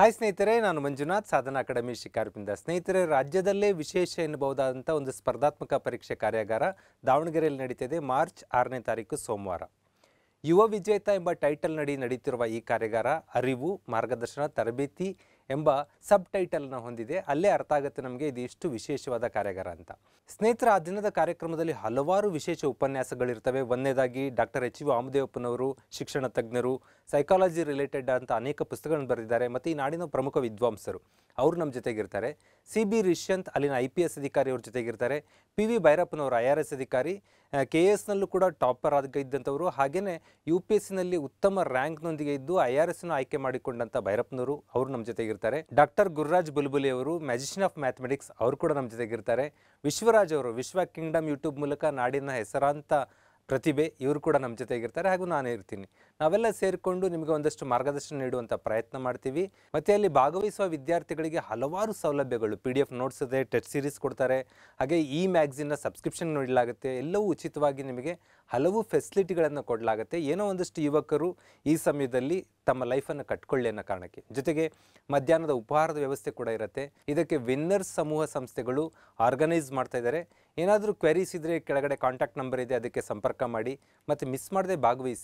hi ಸ್ನೇಹಿತರೆ ನಾನು ಮಂಜುನಾಥ್ ಸಾಧನಾ academy ಶಿಕಾರ್ಪಿಂದ ಸ್ನೇಹಿತರೆ ರಾಜ್ಯದಲ್ಲೇ ವಿಶೇಷ ಎನ್ನಬಹುದಾದಂಥ ಒಂದು ಸ್ಪರ್ಧಾತ್ಮಕ ಪರೀಕ್ಷೆ ಕಾರ್ಯಾಗಾರ ದಾವಣಗೆರೆಯಲ್ಲಿ ನಡೀತಿದೆ ಮಾರ್ಚ್ ಆರನೇ ತಾರೀಕು ಸೋಮವಾರ ಯುವ ವಿಜೇತ ಎಂಬ ಟೈಟಲ್ ನಡಿ ನಡೆಯುತ್ತಿರುವ ಈ ಕಾರ್ಯಾಗಾರ ಅರಿವು ಮಾರ್ಗದರ್ಶನ ತರಬೇತಿ ಎಂಬ ಸಬ್ ಟೈಟಲ್ನ ಹೊಂದಿದೆ ಅಲ್ಲೇ ಅರ್ಥ ಆಗುತ್ತೆ ನಮಗೆ ಇದು ಇಷ್ಟು ವಿಶೇಷವಾದ ಕಾರ್ಯಾಗಾರ ಅಂತ ಸ್ನೇಹಿತರ ಆ ದಿನದ ಕಾರ್ಯಕ್ರಮದಲ್ಲಿ ಹಲವಾರು ವಿಶೇಷ ಉಪನ್ಯಾಸಗಳಿರ್ತವೆ ಒಂದನೇದಾಗಿ ಡಾಕ್ಟರ್ ಎಚ್ ವಿ ವಾಮದೇವಪ್ಪನವರು ಶಿಕ್ಷಣ ತಜ್ಞರು ಸೈಕಾಲಜಿ ರಿಲೇಟೆಡ್ ಅಂತ ಅನೇಕ ಪುಸ್ತಕಗಳನ್ನು ಬರೆದಿದ್ದಾರೆ ಮತ್ತು ಈ ನಾಡಿನ ಪ್ರಮುಖ ವಿದ್ವಾಂಸರು ಅವರು ನಮ್ಮ ಜೊತೆಗಿರ್ತಾರೆ ಸಿ ಬಿ ರಿಷ್ಯಂತ್ ಅಲ್ಲಿನ ಐ ಪಿ ಎಸ್ ಅಧಿಕಾರಿ ಅವ್ರ ಜೊತೆಗಿರ್ತಾರೆ ಪಿ ವಿ ಭೈರಪ್ಪನವರು ಐ ಆರ್ ಎಸ್ ಅಧಿಕಾರಿ ಕೆ ಎಸ್ನಲ್ಲೂ ಕೂಡ ಟಾಪರ್ ಆಗಿದ್ದಂಥವರು ಹಾಗೆಯೇ ಯು ಪಿ ಎಸ್ಸಿನಲ್ಲಿ ಉತ್ತಮ ರ್ಯಾಂಕ್ನೊಂದಿಗೆ ಇದ್ದು ಐ ಆರ್ ಎಸ್ನ ಆಯ್ಕೆ ಮಾಡಿಕೊಂಡಂಥ ಭೈರಪ್ಪನವರು ಅವರು ನಮ್ಮ ಜೊತೆಗಿರ್ತಾರೆ ಇರ್ತಾರೆ ಡಾಕ್ಟರ್ ಗುರುರಾಜ್ ಬುಲ್ಬುಲಿ ಅವರು ಮ್ಯಾಜಿಷಿಯನ್ ಆಫ್ ಮ್ಯಾಥಮೆಟಿಕ್ಸ್ ಅವರು ಕೂಡ ನಮ್ಮ ಜೊತೆಗೆ ಇರ್ತಾರೆ ವಿಶ್ವರಾಜ್ ಅವರು ವಿಶ್ವ ಕಿಂಗ್ಡಮ್ ಯೂಟ್ಯೂಬ್ ಮೂಲಕ ನಾಡಿನ ಹೆಸರಾಂತ ಪ್ರತಿಭೆ ಇವರು ಕೂಡ ನಮ್ಮ ಜೊತೆಗಿರ್ತಾರೆ ಹಾಗೂ ನಾನೇ ಇರ್ತೀನಿ ನಾವೆಲ್ಲ ಸೇರಿಕೊಂಡು ನಿಮಗೆ ಒಂದಷ್ಟು ಮಾರ್ಗದರ್ಶನ ನೀಡುವಂಥ ಪ್ರಯತ್ನ ಮಾಡ್ತೀವಿ ಮತ್ತು ಅಲ್ಲಿ ಭಾಗವಹಿಸುವ ವಿದ್ಯಾರ್ಥಿಗಳಿಗೆ ಹಲವಾರು ಸೌಲಭ್ಯಗಳು ಪಿ ಡಿ ಎಫ್ ನೋಟ್ಸಿದೆ ಟೆಸ್ಟ್ ಸೀರೀಸ್ ಕೊಡ್ತಾರೆ ಹಾಗೆ ಈ ಮ್ಯಾಗ್ಝಿನ್ನ ಸಬ್ಸ್ಕ್ರಿಪ್ಷನ್ ನೀಡಲಾಗುತ್ತೆ ಎಲ್ಲವೂ ಉಚಿತವಾಗಿ ನಿಮಗೆ ಹಲವು ಫೆಸಿಲಿಟಿಗಳನ್ನು ಕೊಡಲಾಗುತ್ತೆ ಏನೋ ಒಂದಷ್ಟು ಯುವಕರು ಈ ಸಮಯದಲ್ಲಿ ತಮ್ಮ ಲೈಫನ್ನು ಕಟ್ಕೊಳ್ಳಿ ಅನ್ನೋ ಕಾರಣಕ್ಕೆ ಜೊತೆಗೆ ಮಧ್ಯಾಹ್ನದ ಉಪಹಾರದ ವ್ಯವಸ್ಥೆ ಕೂಡ ಇರುತ್ತೆ ಇದಕ್ಕೆ ವಿನ್ನರ್ಸ್ ಸಮೂಹ ಸಂಸ್ಥೆಗಳು ಆರ್ಗನೈಸ್ ಮಾಡ್ತಾ ಇದ್ದಾರೆ ಏನಾದರೂ ಕ್ವೆರೀಸ್ ಇದ್ದರೆ ಕೆಳಗಡೆ ಕಾಂಟ್ಯಾಕ್ಟ್ ನಂಬರ್ ಇದೆ ಅದಕ್ಕೆ ಸಂಪರ್ಕ ಮಾಡಿ ಮತ್ತು ಮಿಸ್ ಮಾಡದೆ ಭಾಗವಹಿಸಿ